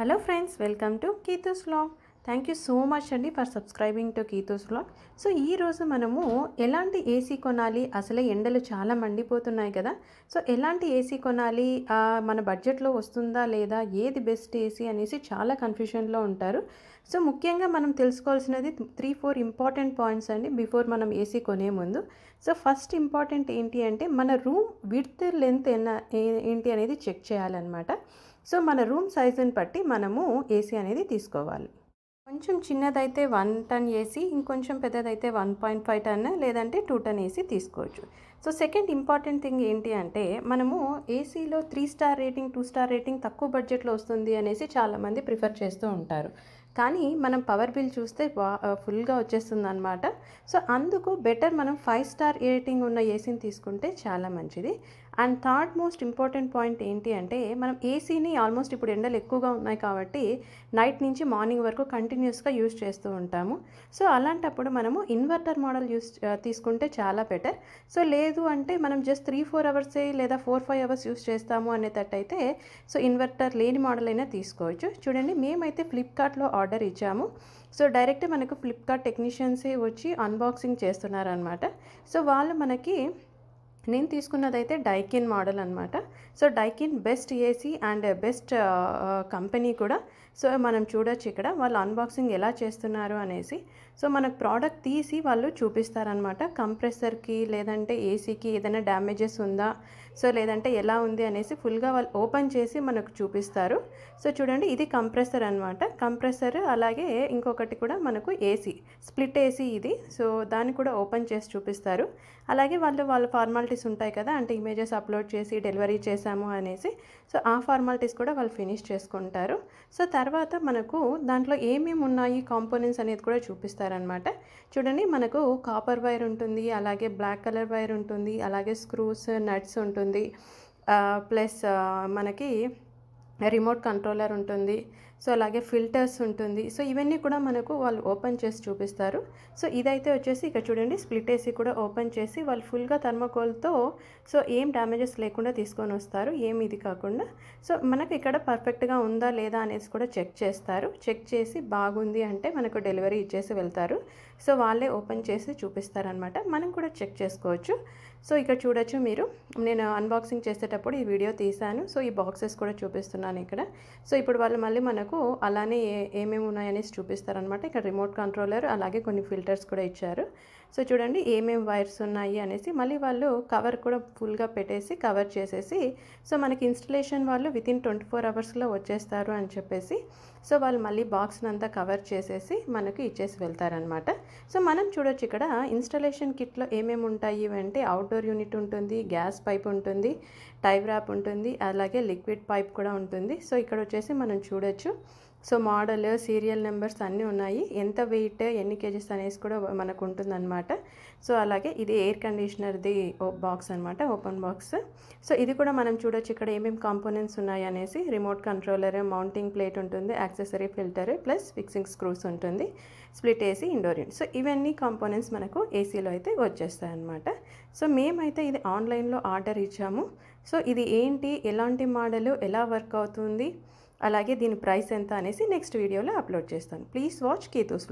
Hello friends, welcome to Keetu's Vlog. Thank you so much అండి for subscribing to Keetu's blog so ఈరోజు మనము ఎలాంటి AC కొనాలి అసలే ఎండలు చాలా మండిపోతున్నాయి కదా సో ఎలాంటి ఏసీ కొనాలి మన బడ్జెట్లో వస్తుందా లేదా ఏది బెస్ట్ ఏసీ అనేసి చాలా కన్ఫ్యూషన్లో ఉంటారు సో ముఖ్యంగా మనం తెలుసుకోవాల్సినది త్రీ ఫోర్ ఇంపార్టెంట్ పాయింట్స్ అండి బిఫోర్ మనం ఏసీ కొనే ముందు సో ఫస్ట్ ఇంపార్టెంట్ ఏంటి అంటే మన రూమ్ విడ్త్ లెంత్ ఎన్న ఏంటి అనేది చెక్ చేయాలన్నమాట సో మన రూమ్ సైజుని బట్టి మనము ఏసీ అనేది తీసుకోవాలి కొంచెం చిన్నదైతే వన్ టన్ వేసి ఇంకొంచెం పెద్దదైతే వన్ పాయింట్ ఫైవ్ టన్ లేదంటే టూ టన్ వేసి తీసుకోవచ్చు సో సెకండ్ ఇంపార్టెంట్ థింగ్ ఏంటి అంటే మనము ఏసీలో three star rating two star rating తక్కువ బడ్జెట్లో వస్తుంది అనేసి చాలామంది ప్రిఫర్ చేస్తూ ఉంటారు కానీ మనం పవర్ బిల్ చూస్తే ఫుల్గా వచ్చేస్తుంది అనమాట సో అందుకు బెటర్ మనం ఫైవ్ స్టార్ రేటింగ్ ఉన్న ఏసీని తీసుకుంటే చాలా మంచిది and third most important point ఏంటి అంటే మనం ఏసీని ఆల్మోస్ట్ ఇప్పుడు ఎండలు ఎక్కువగా ఉన్నాయి కాబట్టి నైట్ నుంచి మార్నింగ్ వరకు కంటిన్యూస్గా యూజ్ చేస్తూ ఉంటాము సో అలాంటప్పుడు మనము ఇన్వర్టర్ మోడల్ యూస్ తీసుకుంటే చాలా బెటర్ సో లేదు అంటే మనం జస్ట్ త్రీ ఫోర్ అవర్సే లేదా ఫోర్ ఫైవ్ అవర్స్ యూస్ చేస్తాము అనేటట్టయితే సో ఇన్వర్టర్ లేని మోడల్ అయినా తీసుకోవచ్చు చూడండి మేమైతే ఫ్లిప్కార్ట్లో ఆర్డర్ ఇచ్చాము సో డైరెక్ట్ మనకు ఫ్లిప్కార్ట్ టెక్నీషియన్సే వచ్చి అన్బాక్సింగ్ చేస్తున్నారనమాట సో వాళ్ళు మనకి నేను తీసుకున్నదైతే డైకిన్ మోడల్ అనమాట so Daikin best AC and best company కూడా సో మనం చూడొచ్చు ఇక్కడ వాళ్ళు అన్బాక్సింగ్ ఎలా చేస్తున్నారు అనేసి సో మనకు ప్రోడక్ట్ తీసి వాళ్ళు చూపిస్తారనమాట కంప్రెసర్కి లేదంటే ఏసీకి ఏదైనా డ్యామేజెస్ ఉందా సో లేదంటే ఎలా ఉంది అనేసి ఫుల్గా వాళ్ళు ఓపెన్ చేసి మనకు చూపిస్తారు సో చూడండి ఇది కంప్రెసర్ అనమాట కంప్రెసర్ అలాగే ఇంకొకటి కూడా మనకు ఏసీ స్ప్లిట్ ఏసీ ఇది సో దాన్ని కూడా ఓపెన్ చేసి చూపిస్తారు అలాగే వాళ్ళు వాళ్ళ ఫార్మాలిటీస్ ఉంటాయి కదా అంటే ఇమేజెస్ అప్లోడ్ చేసి డెలివరీ చేశాము అనేసి సో ఆ ఫార్మాలిటీస్ కూడా వాళ్ళు ఫినిష్ చేసుకుంటారు సో తర్వాత తర్వాత మనకు దాంట్లో ఏమేమి ఉన్నాయి కాంపోనెంట్స్ అనేది కూడా చూపిస్తారనమాట చూడండి మనకు కాపర్ వైర్ ఉంటుంది అలాగే బ్లాక్ కలర్ వైర్ ఉంటుంది అలాగే స్క్రూస్ నట్స్ ఉంటుంది ప్లస్ మనకి రిమోట్ కంట్రోలర్ ఉంటుంది సో అలాగే ఫిల్టర్స్ ఉంటుంది సో ఇవన్నీ కూడా మనకు వాళ్ళు ఓపెన్ చేసి చూపిస్తారు సో ఇదైతే వచ్చేసి ఇక్కడ చూడండి స్ప్లిట్ ఏసీ కూడా ఓపెన్ చేసి వాళ్ళు ఫుల్గా థర్మకోల్తో సో ఏం డ్యామేజెస్ లేకుండా తీసుకొని వస్తారు ఏమి ఇది కాకుండా సో మనకు ఇక్కడ పర్ఫెక్ట్గా ఉందా లేదా అనేసి కూడా చెక్ చేస్తారు చెక్ చేసి బాగుంది అంటే మనకు డెలివరీ ఇచ్చేసి వెళ్తారు సో వాళ్ళే ఓపెన్ చేసి చూపిస్తారనమాట మనం కూడా చెక్ చేసుకోవచ్చు సో ఇక్కడ చూడొచ్చు మీరు నేను అన్బాక్సింగ్ చేసేటప్పుడు ఈ వీడియో తీశాను సో ఈ బాక్సెస్ కూడా చూపిస్తున్నాను ఇక్కడ సో ఇప్పుడు వాళ్ళు మళ్ళీ మనకు మనకు అలానే ఏ ఏమేమి ఉన్నాయనేసి చూపిస్తారనమాట ఇక్కడ రిమోట్ కంట్రోలర్ అలాగే కొన్ని ఫిల్టర్స్ కూడా ఇచ్చారు సో చూడండి ఏమేమి వైర్స్ ఉన్నాయి అనేసి మళ్ళీ వాళ్ళు కవర్ కూడా ఫుల్గా పెట్టేసి కవర్ చేసేసి సో మనకి ఇన్స్టలేషన్ వాళ్ళు వితిన్ ట్వంటీ ఫోర్ అవర్స్లో వచ్చేస్తారు అని చెప్పేసి సో వాళ్ళు మళ్ళీ బాక్స్ని అంతా కవర్ చేసేసి మనకి ఇచ్చేసి వెళ్తారనమాట సో మనం చూడొచ్చు ఇక్కడ ఇన్స్టలేషన్ కిట్లో ఏమేమి ఉంటాయి అంటే అవుట్డోర్ యూనిట్ ఉంటుంది గ్యాస్ పైప్ ఉంటుంది టైప్ ర్యాప్ ఉంటుంది అలాగే లిక్విడ్ పైప్ కూడా ఉంటుంది సో ఇక్కడ వచ్చేసి మనం చూడొచ్చు సో మోడల్ సీరియల్ నెంబర్స్ అన్నీ ఉన్నాయి ఎంత వెయిట్ ఎన్ని కేజీస్ అనేసి కూడా మనకు ఉంటుందన్నమాట సో అలాగే ఇది ఎయిర్ కండిషనర్ది బాక్స్ అనమాట ఓపెన్ బాక్స్ సో ఇది కూడా మనం చూడొచ్చు ఇక్కడ ఏమేమి కాంపోనెంట్స్ ఉన్నాయి అనేసి రిమోట్ కంట్రోలర్ మౌంటింగ్ ప్లేట్ ఉంటుంది accessory filter plus fixing screws ఉంటుంది split AC indoor unit so ఇవన్నీ కాంపోనెంట్స్ మనకు ఏసీలో అయితే వచ్చేస్తాయి అనమాట సో మేమైతే ఇది ఆన్లైన్లో ఆర్డర్ ఇచ్చాము సో ఇది ఏంటి ఎలాంటి మోడల్ ఎలా వర్క్ అవుతుంది అలాగే దీని ప్రైస్ ఎంత అనేసి నెక్స్ట్ వీడియోలో అప్లోడ్ చేస్తాను ప్లీజ్ వాచ్ కేతూస్